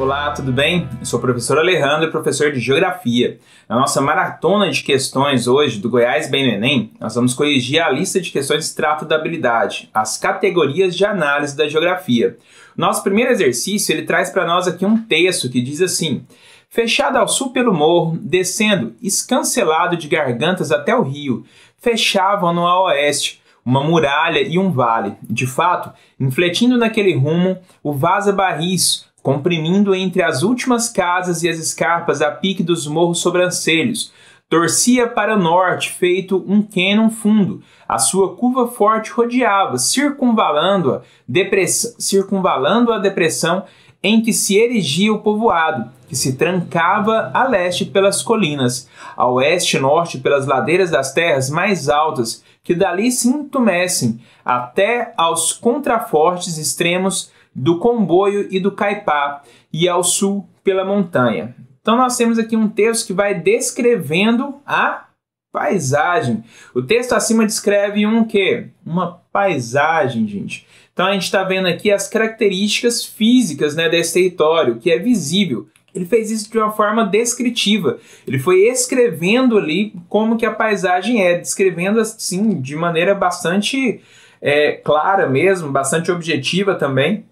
Olá, tudo bem? Eu sou o professor Alejandro, professor de Geografia. Na nossa maratona de questões hoje do Goiás Bem no Enem, nós vamos corrigir a lista de questões de trato da habilidade, as categorias de análise da geografia. Nosso primeiro exercício, ele traz para nós aqui um texto que diz assim: Fechado ao sul pelo morro, descendo, escancelado de gargantas até o rio, fechavam-no a oeste, uma muralha e um vale. De fato, infletindo naquele rumo, o vaza barris, comprimindo entre as últimas casas e as escarpas a pique dos morros sobrancelhos. Torcia para o norte, feito um cânion fundo. A sua curva forte rodeava, circunvalando-a, circunvalando a depressão em que se erigia o povoado, que se trancava a leste pelas colinas, a oeste e norte pelas ladeiras das terras mais altas, que dali se entumecem até aos contrafortes extremos do Comboio e do Caipá, e ao sul pela montanha. Então nós temos aqui um texto que vai descrevendo a paisagem. O texto acima descreve um quê? Uma paisagem, gente. Então a gente está vendo aqui as características físicas né, desse território, que é visível. Ele fez isso de uma forma descritiva. Ele foi escrevendo ali como que a paisagem é, descrevendo assim de maneira bastante é, clara mesmo, bastante objetiva também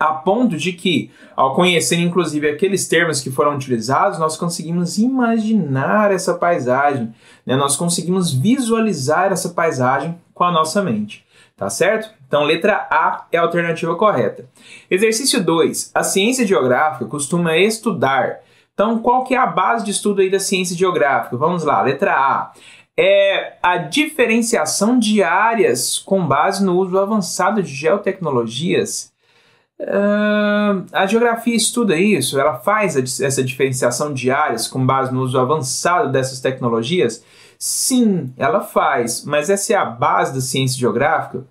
a ponto de que, ao conhecer inclusive aqueles termos que foram utilizados, nós conseguimos imaginar essa paisagem, né? nós conseguimos visualizar essa paisagem com a nossa mente. Tá certo? Então, letra A é a alternativa correta. Exercício 2. A ciência geográfica costuma estudar. Então, qual que é a base de estudo aí da ciência geográfica? Vamos lá, letra A é a diferenciação de áreas com base no uso avançado de geotecnologias Uh, a geografia estuda isso, ela faz a, essa diferenciação de áreas com base no uso avançado dessas tecnologias? Sim, ela faz, mas essa é a base da ciência geográfica?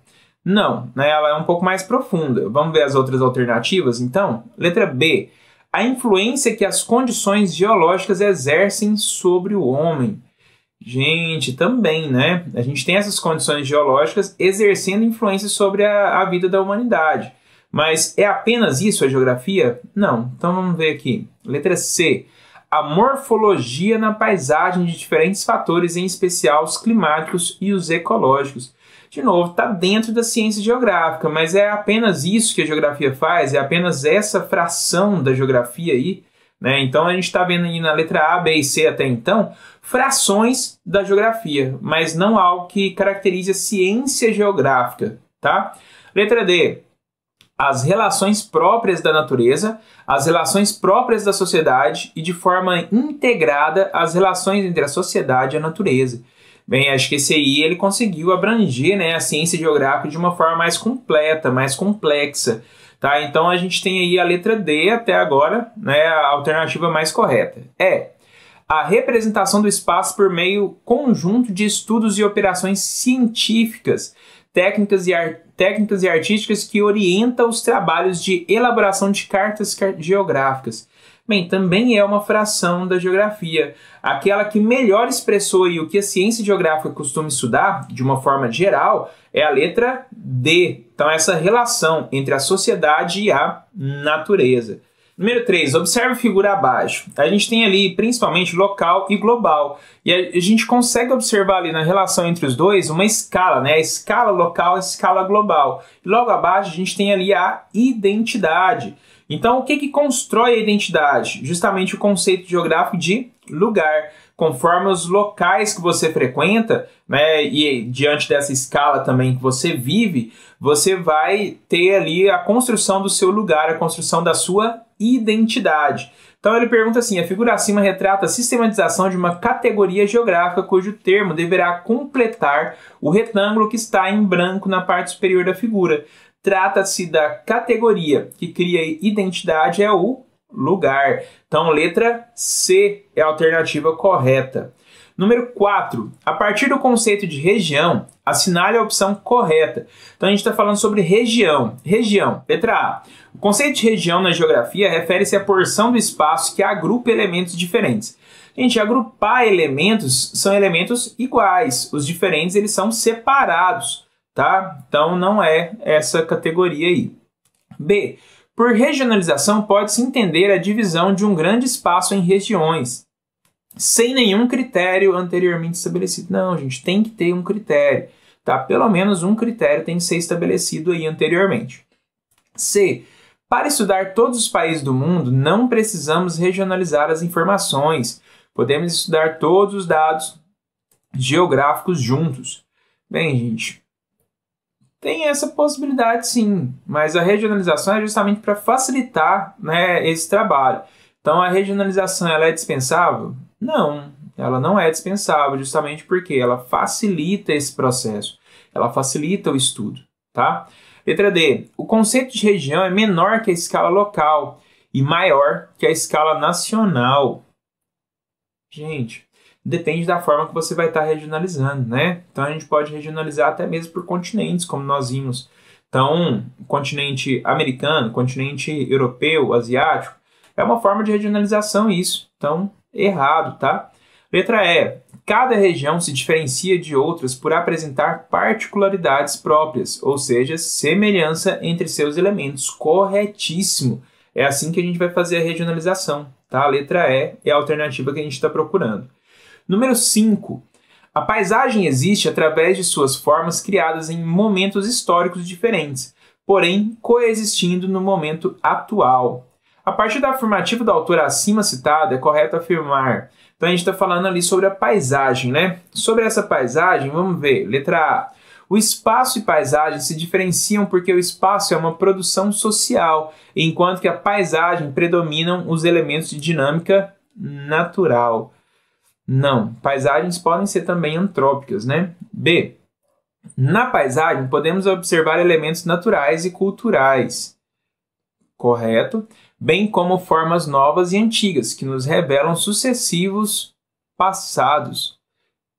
Não, né, ela é um pouco mais profunda. Vamos ver as outras alternativas então? Letra B. A influência que as condições geológicas exercem sobre o homem. Gente, também, né? A gente tem essas condições geológicas exercendo influência sobre a, a vida da humanidade. Mas é apenas isso a geografia? Não. Então vamos ver aqui. Letra C. A morfologia na paisagem de diferentes fatores, em especial os climáticos e os ecológicos. De novo, está dentro da ciência geográfica, mas é apenas isso que a geografia faz, é apenas essa fração da geografia aí. Né? Então a gente está vendo aí na letra A, B e C até então, frações da geografia, mas não algo que caracterize a ciência geográfica. Tá? Letra D as relações próprias da natureza, as relações próprias da sociedade e de forma integrada as relações entre a sociedade e a natureza. Bem, acho que esse aí ele conseguiu abranger né, a ciência geográfica de uma forma mais completa, mais complexa. Tá? Então a gente tem aí a letra D até agora, né, a alternativa mais correta. É a representação do espaço por meio conjunto de estudos e operações científicas, técnicas e, técnicas e artísticas que orienta os trabalhos de elaboração de cartas geográficas. Bem, também é uma fração da geografia, aquela que melhor expressou e o que a ciência geográfica costuma estudar, de uma forma geral, é a letra D. Então, essa relação entre a sociedade e a natureza. Número 3, observe a figura abaixo. A gente tem ali principalmente local e global. E a gente consegue observar ali na relação entre os dois uma escala, né? A escala local, a escala global. logo abaixo a gente tem ali a identidade. Então, o que, que constrói a identidade? Justamente o conceito geográfico de lugar. Conforme os locais que você frequenta, né, e diante dessa escala também que você vive, você vai ter ali a construção do seu lugar, a construção da sua identidade. Então ele pergunta assim: a figura acima retrata a sistematização de uma categoria geográfica cujo termo deverá completar o retângulo que está em branco na parte superior da figura. Trata-se da categoria que cria identidade, é o lugar. Então, letra C é a alternativa correta. Número 4. A partir do conceito de região, assinale a opção correta. Então a gente está falando sobre região. Região, letra A. O conceito de região na geografia refere-se à porção do espaço que agrupa elementos diferentes. Gente, agrupar elementos são elementos iguais. Os diferentes eles são separados, tá? Então não é essa categoria aí. B. Por regionalização pode-se entender a divisão de um grande espaço em regiões sem nenhum critério anteriormente estabelecido. Não, gente, tem que ter um critério, tá? Pelo menos um critério tem que ser estabelecido aí anteriormente. C. Para estudar todos os países do mundo, não precisamos regionalizar as informações. Podemos estudar todos os dados geográficos juntos. Bem, gente, tem essa possibilidade sim, mas a regionalização é justamente para facilitar né, esse trabalho. Então, a regionalização ela é dispensável? Não, ela não é dispensável, justamente porque ela facilita esse processo, ela facilita o estudo, tá? Letra D. O conceito de região é menor que a escala local e maior que a escala nacional. Gente, depende da forma que você vai estar tá regionalizando, né? Então a gente pode regionalizar até mesmo por continentes, como nós vimos. Então, continente americano, continente europeu, asiático, é uma forma de regionalização isso. Então, Errado, tá? Letra E. Cada região se diferencia de outras por apresentar particularidades próprias, ou seja, semelhança entre seus elementos. Corretíssimo. É assim que a gente vai fazer a regionalização, tá? letra E é a alternativa que a gente está procurando. Número 5. A paisagem existe através de suas formas criadas em momentos históricos diferentes, porém coexistindo no momento atual. A partir da afirmativa da autor acima citado é correto afirmar. Então a gente está falando ali sobre a paisagem, né? Sobre essa paisagem, vamos ver. Letra A. O espaço e paisagem se diferenciam porque o espaço é uma produção social, enquanto que a paisagem predominam os elementos de dinâmica natural. Não, paisagens podem ser também antrópicas, né? B. Na paisagem podemos observar elementos naturais e culturais correto? Bem como formas novas e antigas, que nos revelam sucessivos passados,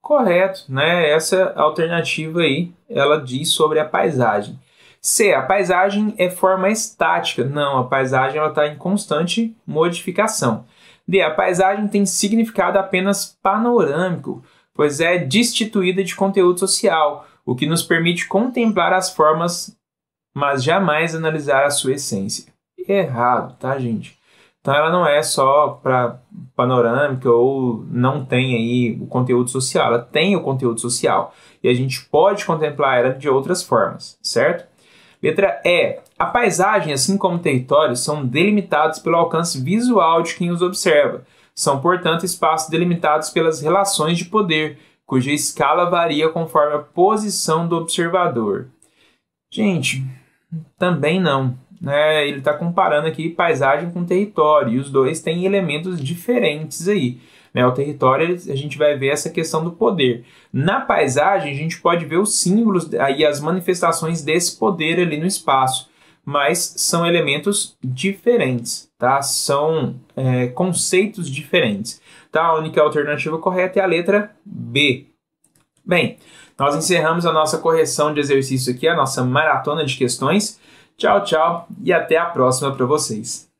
correto, né? Essa alternativa aí, ela diz sobre a paisagem. C, a paisagem é forma estática. Não, a paisagem ela está em constante modificação. D, a paisagem tem significado apenas panorâmico, pois é destituída de conteúdo social, o que nos permite contemplar as formas, mas jamais analisar a sua essência errado, tá, gente? Então ela não é só para panorâmica ou não tem aí o conteúdo social, ela tem o conteúdo social e a gente pode contemplar ela de outras formas, certo? Letra E. A paisagem, assim como o território, são delimitados pelo alcance visual de quem os observa. São, portanto, espaços delimitados pelas relações de poder, cuja escala varia conforme a posição do observador. Gente, também não né, ele está comparando aqui paisagem com território, e os dois têm elementos diferentes aí. Né? O território, a gente vai ver essa questão do poder. Na paisagem, a gente pode ver os símbolos e as manifestações desse poder ali no espaço, mas são elementos diferentes, tá? são é, conceitos diferentes. Tá? A única alternativa correta é a letra B. Bem, nós encerramos a nossa correção de exercício aqui, a nossa maratona de questões. Tchau, tchau e até a próxima para vocês.